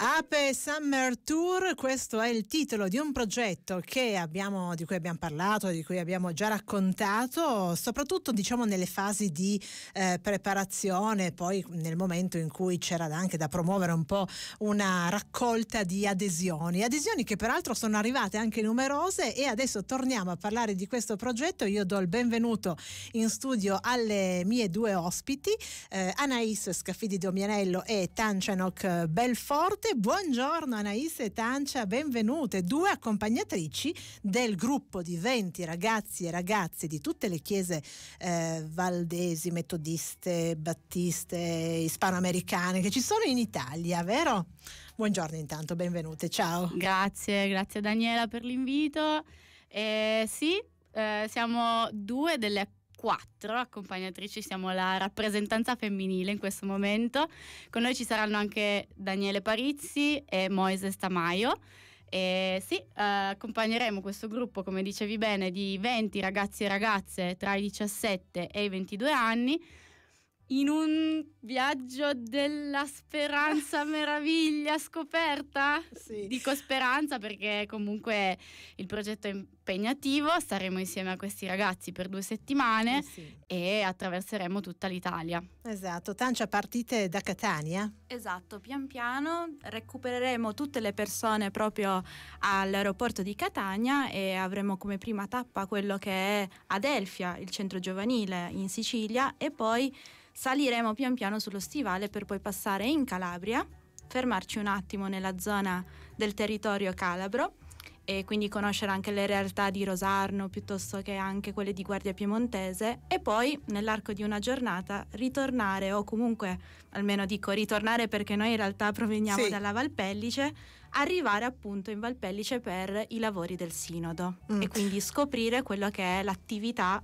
Ape Summer Tour, questo è il titolo di un progetto abbiamo, di cui abbiamo parlato, di cui abbiamo già raccontato, soprattutto diciamo, nelle fasi di eh, preparazione, poi nel momento in cui c'era anche da promuovere un po' una raccolta di adesioni, adesioni che peraltro sono arrivate anche numerose e adesso torniamo a parlare di questo progetto. Io do il benvenuto in studio alle mie due ospiti, eh, Anais Scaffidi Domianello e Tancianoc Belforte Salute, buongiorno Anaïs e Tancia, benvenute, due accompagnatrici del gruppo di 20 ragazzi e ragazze di tutte le chiese eh, valdesi, metodiste, battiste, ispanoamericane che ci sono in Italia, vero? Buongiorno intanto, benvenute, ciao. Grazie, grazie Daniela per l'invito. Eh, sì, eh, siamo due delle accompagnatrici quattro accompagnatrici, siamo la rappresentanza femminile in questo momento. Con noi ci saranno anche Daniele Parizzi e Moise Stamaio. E sì, eh, accompagneremo questo gruppo, come dicevi bene, di 20 ragazzi e ragazze tra i 17 e i 22 anni in un viaggio della speranza, meraviglia, scoperta. Sì. Dico speranza perché comunque il progetto è impegnativo, staremo insieme a questi ragazzi per due settimane sì, sì. e attraverseremo tutta l'Italia. Esatto, Tancia partite da Catania. Esatto, pian piano recupereremo tutte le persone proprio all'aeroporto di Catania e avremo come prima tappa quello che è Adelfia, il centro giovanile in Sicilia e poi Saliremo pian piano sullo stivale per poi passare in Calabria, fermarci un attimo nella zona del territorio calabro e quindi conoscere anche le realtà di Rosarno piuttosto che anche quelle di Guardia Piemontese e poi nell'arco di una giornata ritornare o comunque almeno dico ritornare perché noi in realtà proveniamo sì. dalla Valpellice arrivare appunto in Valpellice per i lavori del sinodo mm. e quindi scoprire quello che è l'attività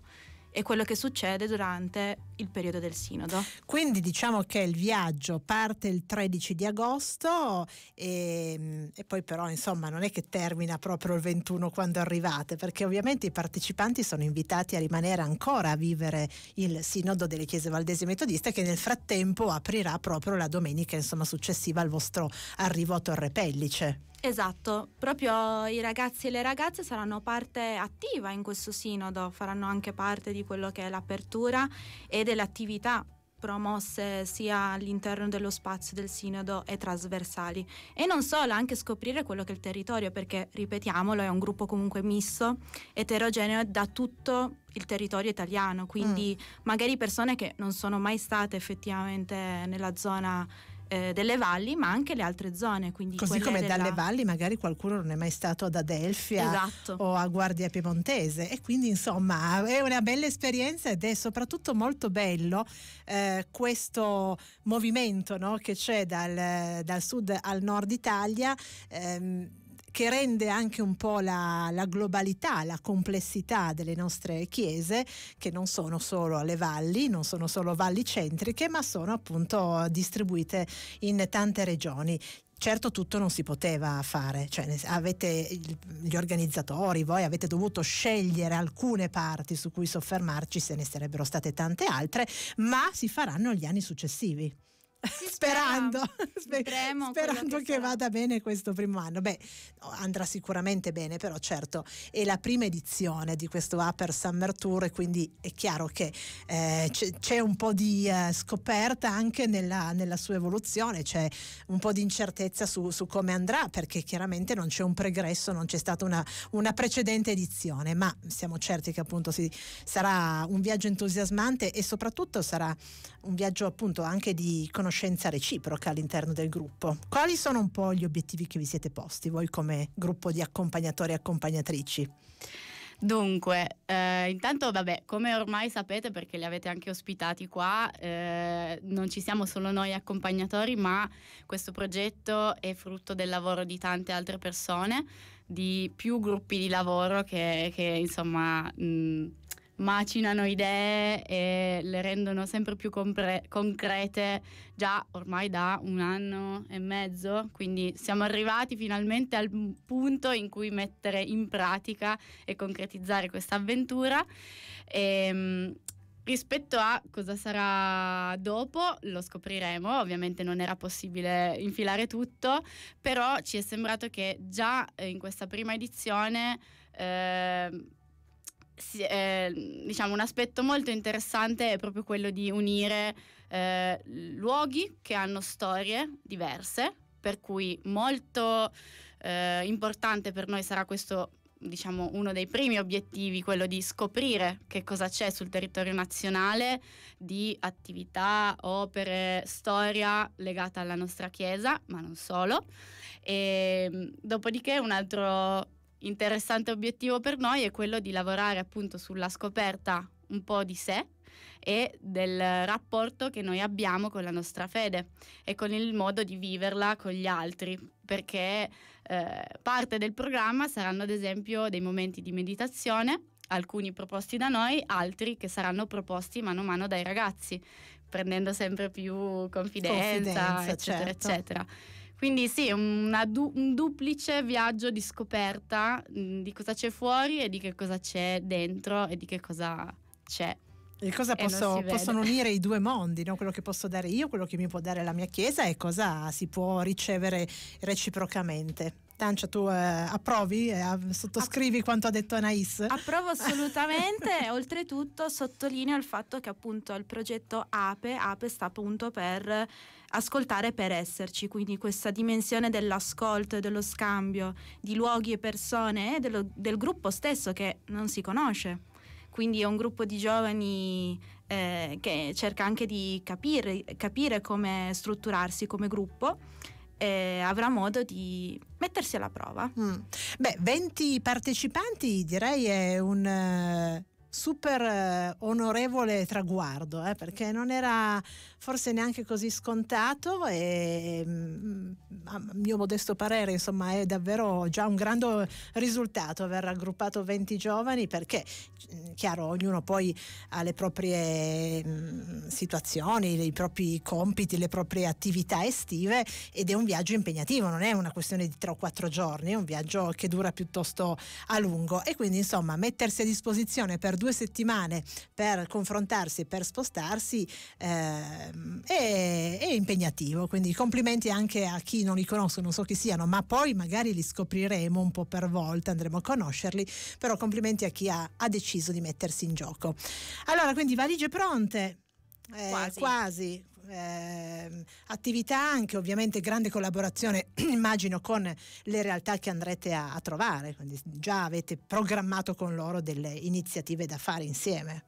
e quello che succede durante il periodo del sinodo. Quindi diciamo che il viaggio parte il 13 di agosto e, ehm, e poi però insomma non è che termina proprio il 21 quando arrivate perché ovviamente i partecipanti sono invitati a rimanere ancora a vivere il sinodo delle chiese valdesi metodiste che nel frattempo aprirà proprio la domenica insomma successiva al vostro arrivo a Torre Pellice. Esatto, proprio i ragazzi e le ragazze saranno parte attiva in questo sinodo, faranno anche parte di quello che è l'apertura e delle attività promosse sia all'interno dello spazio del sinodo e trasversali. E non solo, anche scoprire quello che è il territorio, perché ripetiamolo, è un gruppo comunque misto, eterogeneo da tutto il territorio italiano, quindi mm. magari persone che non sono mai state effettivamente nella zona eh, delle valli, ma anche le altre zone. Così come della... dalle valli magari qualcuno non è mai stato ad Adelfia esatto. o a Guardia Piemontese e quindi insomma è una bella esperienza ed è soprattutto molto bello eh, questo movimento no, che c'è dal, dal, sud al nord Italia. Ehm, che rende anche un po' la, la globalità, la complessità delle nostre chiese, che non sono solo alle valli, non sono solo valli centriche, ma sono appunto distribuite in tante regioni. Certo tutto non si poteva fare, cioè, avete gli organizzatori, voi avete dovuto scegliere alcune parti su cui soffermarci, se ne sarebbero state tante altre, ma si faranno gli anni successivi sperando, sperando, sperando che, che vada bene questo primo anno. Beh, andrà sicuramente bene, però certo è la prima edizione di questo Upper Summer Tour e quindi è chiaro che eh, c'è un po' di eh, scoperta anche nella, nella sua evoluzione, c'è un po' di incertezza su, su, come andrà perché chiaramente non c'è un pregresso, non c'è stata una, una precedente edizione, ma siamo certi che appunto si, sarà un viaggio entusiasmante e soprattutto sarà un viaggio appunto anche di conoscenza conoscenza reciproca all'interno del gruppo. Quali sono un po' gli obiettivi che vi siete posti voi come gruppo di accompagnatori e accompagnatrici? Dunque, eh, intanto vabbè, come ormai sapete perché li avete anche ospitati qua, eh, non ci siamo solo noi accompagnatori, ma questo progetto è frutto del lavoro di tante altre persone, di più gruppi di lavoro che, che insomma... Mh, macinano idee e le rendono sempre più compre- concrete già ormai da un anno e mezzo, quindi siamo arrivati finalmente al punto in cui mettere in pratica e concretizzare questa avventura. Ehm, rispetto a cosa sarà dopo, lo scopriremo, ovviamente non era possibile infilare tutto, però ci è sembrato che già eh, in questa prima edizione... Eh, eh, diciamo un aspetto molto interessante è proprio quello di unire eh, luoghi che hanno storie diverse, per cui molto eh, importante per noi sarà questo diciamo uno dei primi obiettivi quello di scoprire che cosa c'è sul territorio nazionale di attività, opere, storia legata alla nostra chiesa, ma non solo. E, ehm, dopodiché un altro interessante obiettivo per noi è quello di lavorare appunto sulla scoperta un po' di sé e del rapporto che noi abbiamo con la nostra fede e con il modo di viverla con gli altri, perché eh, parte del programma saranno ad esempio dei momenti di meditazione, alcuni proposti da noi, altri che saranno proposti mano a mano dai ragazzi, prendendo sempre più confidenza, confidenza eccetera, certo. eccetera. Quindi sì, du- un duplice viaggio di scoperta mh, mm, di cosa c'è fuori e di che cosa c'è dentro e di che cosa c'è. E cosa posso, e possono unire i due mondi, no? quello che posso dare io, quello che mi può dare la mia chiesa e cosa si può ricevere reciprocamente. Tancia, tu eh, approvi e eh, sottoscrivi App- quanto ha detto Anais? Approvo assolutamente, oltretutto sottolineo il fatto che appunto il progetto APE, APE sta appunto per ascoltare per esserci, quindi questa dimensione dell'ascolto e dello scambio di luoghi e persone e dello, del gruppo stesso che non si conosce. Quindi è un gruppo di giovani eh, che cerca anche di capire, capire come strutturarsi come gruppo eh, avrà modo di mettersi alla prova. Mm. Beh, 20 partecipanti direi è un uh, super uh, onorevole traguardo, eh, perché non era forse neanche così scontato e um, a mio modesto parere insomma è davvero già un grande risultato aver raggruppato 20 giovani perché mm, chiaro ognuno poi ha le proprie mh, mm, situazioni, i propri compiti, le proprie attività estive ed è un viaggio impegnativo, non è una questione di 3 o 4 giorni, è un viaggio che dura piuttosto a lungo e quindi insomma mettersi a disposizione per due settimane per confrontarsi, e per spostarsi eh, è, è impegnativo, quindi complimenti anche a chi non non li conosco, non so chi siano, ma poi magari li scopriremo un po' per volta, andremo a conoscerli, però complimenti a chi ha, ha deciso di mettersi in gioco. Allora, quindi valigie pronte. Eh, quasi, quasi. Eh, attività anche ovviamente grande collaborazione immagino con le realtà che andrete a, a, trovare quindi già avete programmato con loro delle iniziative da fare insieme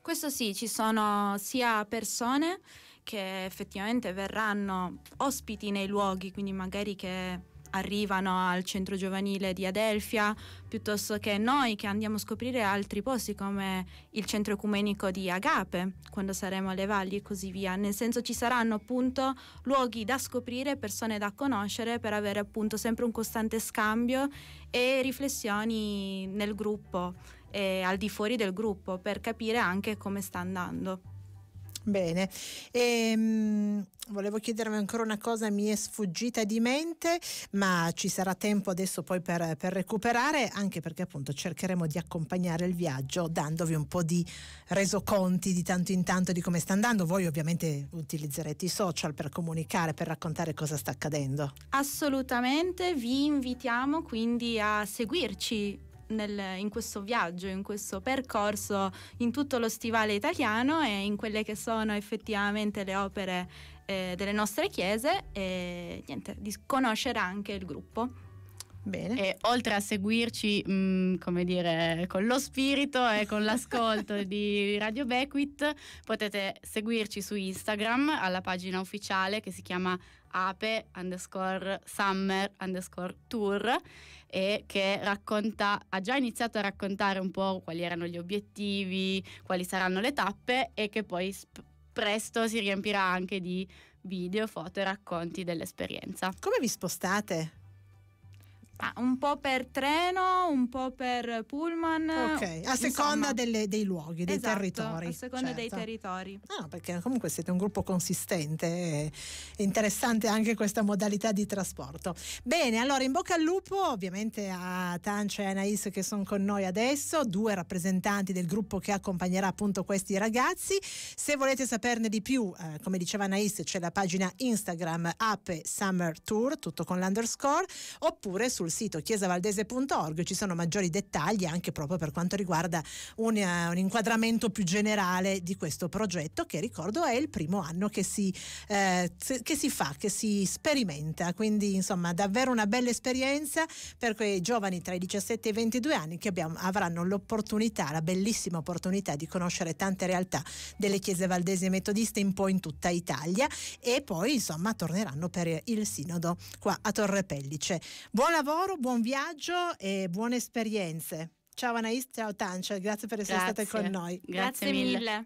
questo sì ci sono sia persone che effettivamente verranno ospiti nei luoghi, quindi magari che arrivano al centro giovanile di Adelfia, piuttosto che noi che andiamo a scoprire altri posti come il centro ecumenico di Agape, quando saremo alle valli e così via. Nel senso ci saranno appunto luoghi da scoprire, persone da conoscere per avere appunto sempre un costante scambio e riflessioni nel gruppo e al di fuori del gruppo per capire anche come sta andando. Bene, ehm, volevo chiedervi ancora una cosa, mi è sfuggita di mente, ma ci sarà tempo adesso poi per, per recuperare, anche perché appunto cercheremo di accompagnare il viaggio dandovi un po' di resoconti di tanto in tanto di come sta andando. Voi ovviamente utilizzerete i social per comunicare, per raccontare cosa sta accadendo. Assolutamente, vi invitiamo quindi a seguirci nel, in questo viaggio, in questo percorso in tutto lo stivale italiano e in quelle che sono effettivamente le opere eh, delle nostre chiese e niente, di conoscere anche il gruppo. Bene. E oltre a seguirci, mh, mm, come dire, con lo spirito e con l'ascolto di Radio Bequit, potete seguirci su Instagram alla pagina ufficiale che si chiama ape underscore summer underscore tour e che racconta, ha già iniziato a raccontare un po' quali erano gli obiettivi, quali saranno le tappe e che poi sp- presto si riempirà anche di video, foto e racconti dell'esperienza. Come vi spostate? Ah, un po' per treno, un po' per pullman. Ok, a seconda delle, dei luoghi, dei esatto, territori. A seconda certo. dei territori. Ah, perché comunque siete un gruppo consistente, è interessante anche questa modalità di trasporto. Bene, allora in bocca al lupo ovviamente a Tancia e Anais che sono con noi adesso, due rappresentanti del gruppo che accompagnerà appunto questi ragazzi. Se volete saperne di più, eh, come diceva Anais, c'è la pagina Instagram Ape Summer Tour, tutto con l'underscore, oppure sul sul sito chiesavaldese.org ci sono maggiori dettagli anche proprio per quanto riguarda un, uh, un inquadramento più generale di questo progetto che ricordo è il primo anno che si, eh, che si fa, che si sperimenta, quindi insomma davvero una bella esperienza per quei giovani tra i 17 e i 22 anni che abbiamo, avranno l'opportunità, la bellissima opportunità di conoscere tante realtà delle chiese valdesi e metodiste un po' in tutta Italia e poi insomma torneranno per il sinodo qua a Torre Pellice. Buon lavoro! loro, buon viaggio e buone esperienze. Ciao Anais, ciao Tancia, grazie per essere grazie. state con noi. Grazie, grazie mille. mille.